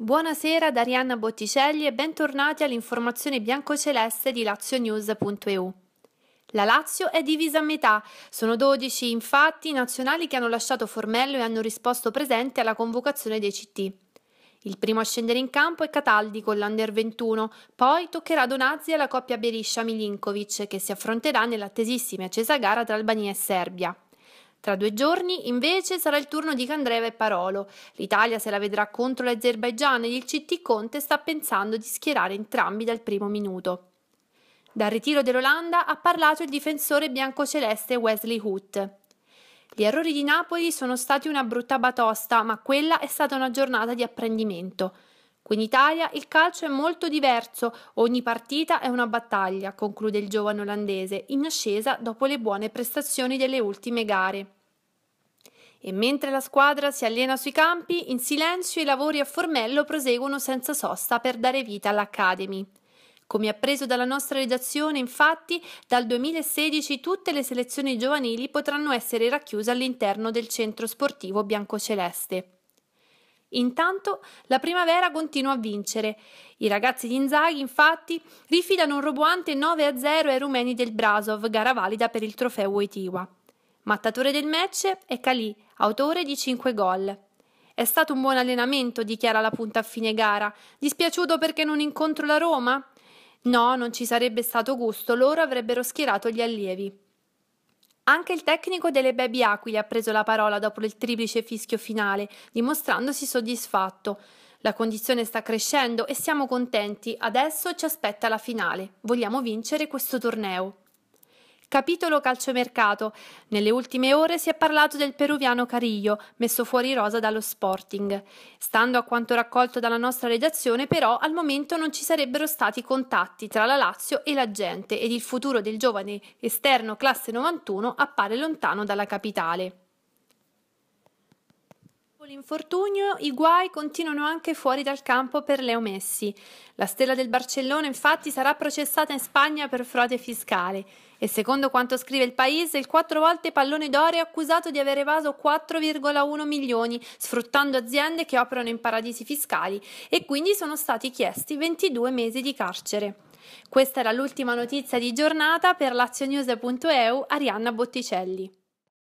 Buonasera da Arianna Botticelli e bentornati all'informazione biancoceleste di lazionews.eu. La Lazio è divisa a metà, sono 12 infatti i nazionali che hanno lasciato Formello e hanno risposto presente alla convocazione dei CT. Il primo a scendere in campo è Cataldi con l'Under 21, poi toccherà Donazzi alla coppia Beriscia-Milinkovic che si affronterà nell'attesissima e accesa gara tra Albania e Serbia. Tra due giorni, invece, sarà il turno di Candreva e Parolo. L'Italia se la vedrà contro l'Azerbaigian e il CT Conte sta pensando di schierare entrambi dal primo minuto. Dal ritiro dell'Olanda ha parlato il difensore biancoceleste Wesley Hoot. Gli errori di Napoli sono stati una brutta batosta, ma quella è stata una giornata di apprendimento. Qui in Italia il calcio è molto diverso, ogni partita è una battaglia, conclude il giovane olandese, in ascesa dopo le buone prestazioni delle ultime gare. E mentre la squadra si allena sui campi, in silenzio i lavori a Formello proseguono senza sosta per dare vita all'Academy. Come appreso dalla nostra redazione, infatti, dal 2016 tutte le selezioni giovanili potranno essere racchiuse all'interno del centro sportivo biancoceleste. Intanto la primavera continua a vincere. I ragazzi di Inzaghi, infatti, rifidano un roboante 9-0 ai rumeni del Brasov, gara valida per il trofeo Wojtyła. Mattatore del match è Calì, autore di 5 gol. È stato un buon allenamento, dichiara la punta a fine gara. Dispiaciuto perché non incontro la Roma? No, non ci sarebbe stato gusto, loro avrebbero schierato gli allievi. Anche il tecnico delle Baby Aquile ha preso la parola dopo il triplice fischio finale, dimostrandosi soddisfatto. La condizione sta crescendo e siamo contenti. Adesso ci aspetta la finale. Vogliamo vincere questo torneo. Capitolo calciomercato. Nelle ultime ore si è parlato del peruviano Carillo, messo fuori rosa dallo Sporting. Stando a quanto raccolto dalla nostra redazione, però, al momento non ci sarebbero stati contatti tra la Lazio e la gente ed il futuro del giovane esterno classe 91 appare lontano dalla capitale. L'infortunio, i guai continuano anche fuori dal campo per Leo Messi. La stella del Barcellona infatti sarà processata in Spagna per frode fiscale e secondo quanto scrive il paese il quattro volte pallone d'oro è accusato di aver evaso 4,1 milioni sfruttando aziende che operano in paradisi fiscali e quindi sono stati chiesti 22 mesi di carcere. Questa era l'ultima notizia di giornata per lazionews.eu Arianna Botticelli.